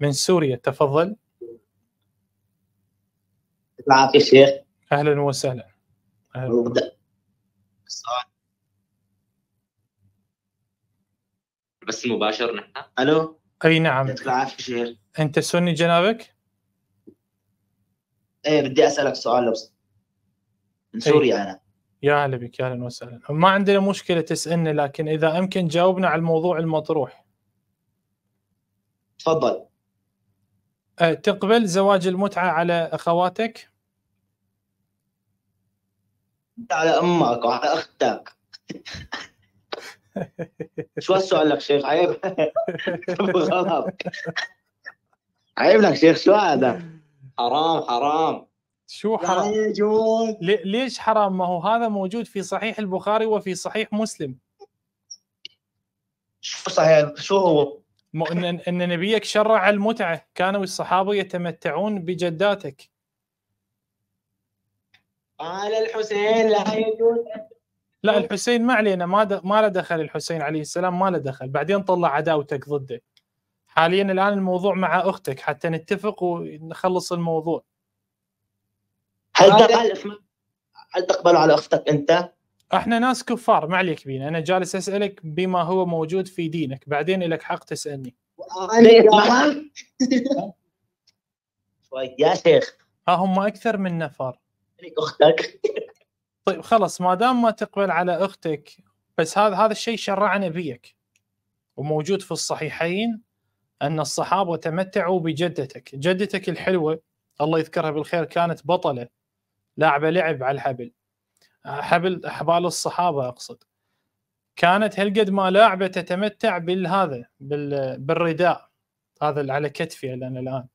من سوريا تفضل العافية شيخ أهلا وسهلا أهلا بس مباشر نحن الو اي نعم يعطيك العافيه شيخ انت سني جنابك؟ ايه بدي اسالك سؤال لو من إيه. سوريا انا يا هلا بك يا اهلا وسهلا ما عندنا مشكله تسالنا لكن اذا امكن جاوبنا على الموضوع المطروح تفضل أه، تقبل زواج المتعه على اخواتك؟ على امك وعلى اختك شو هالسؤال لك شيخ عيب غلط عيب لك شيخ شو هذا حرام حرام شو حرام لا يجوز ليش حرام ما هو هذا موجود في صحيح البخاري وفي صحيح مسلم شو صحيح شو هو ان ان نبيك شرع المتعه كانوا الصحابه يتمتعون بجداتك قال الحسين لا يجوز لا الحسين ما علينا ما ما له دخل الحسين عليه السلام ما له دخل بعدين طلع عداوتك ضده حاليا الان الموضوع مع اختك حتى نتفق ونخلص الموضوع هل تقبل هل تقبل على اختك انت؟ احنا ناس كفار ما عليك بينا انا جالس اسالك بما هو موجود في دينك بعدين لك حق تسالني يا شيخ ها هم اكثر من نفر اختك طيب خلاص ما دام ما تقبل على اختك بس هذا هذا الشيء شرع نبيك وموجود في الصحيحين ان الصحابه تمتعوا بجدتك جدتك الحلوه الله يذكرها بالخير كانت بطله لاعبه لعب على الحبل حبل احبال الصحابه اقصد كانت هالقد ما لاعبه تتمتع بالهذا بالرداء هذا اللي على كتفي انا الان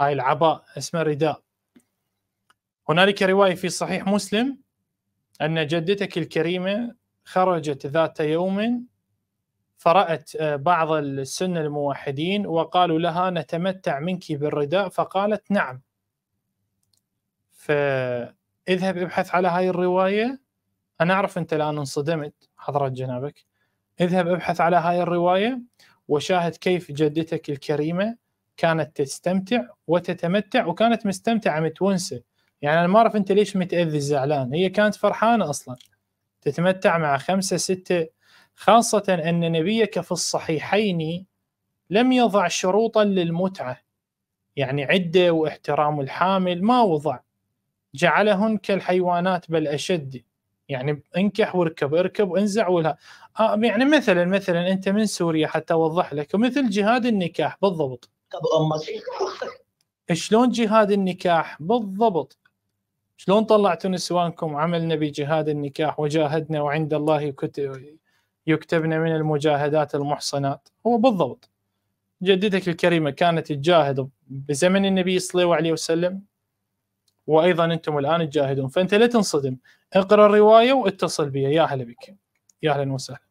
هاي العباء اسمه رداء هنالك روايه في صحيح مسلم ان جدتك الكريمه خرجت ذات يوم فرأت آه، بعض السنة الموحدين وقالوا لها نتمتع منك بالرداء فقالت نعم ف اذهب ابحث على هاي الروايه انا اعرف انت الان انصدمت حضره جنابك اذهب ابحث على هاي الروايه وشاهد كيف جدتك الكريمه كانت تستمتع وتتمتع وكانت مستمتعه متونسه يعني انا ما اعرف انت ليش متاذي زعلان هي كانت فرحانه اصلا تتمتع مع خمسه سته خاصه ان نبيك في الصحيحين لم يضع شروطا للمتعه يعني عده واحترام الحامل ما وضع جعلهن كالحيوانات بل أشد يعني انكح واركب اركب وانزع ولا آه يعني مثلا مثلا انت من سوريا حتى اوضح لك مثل جهاد النكاح بالضبط شلون جهاد النكاح بالضبط شلون طلعتوا نسوانكم عملنا بجهاد النكاح وجاهدنا وعند الله يكتبنا من المجاهدات المحصنات هو بالضبط جدتك الكريمة كانت تجاهد بزمن النبي صلى الله عليه وسلم وايضا انتم الان تجاهدون فانت لا تنصدم اقرا الروايه واتصل بي يا هلا بك يا اهلا وسهلا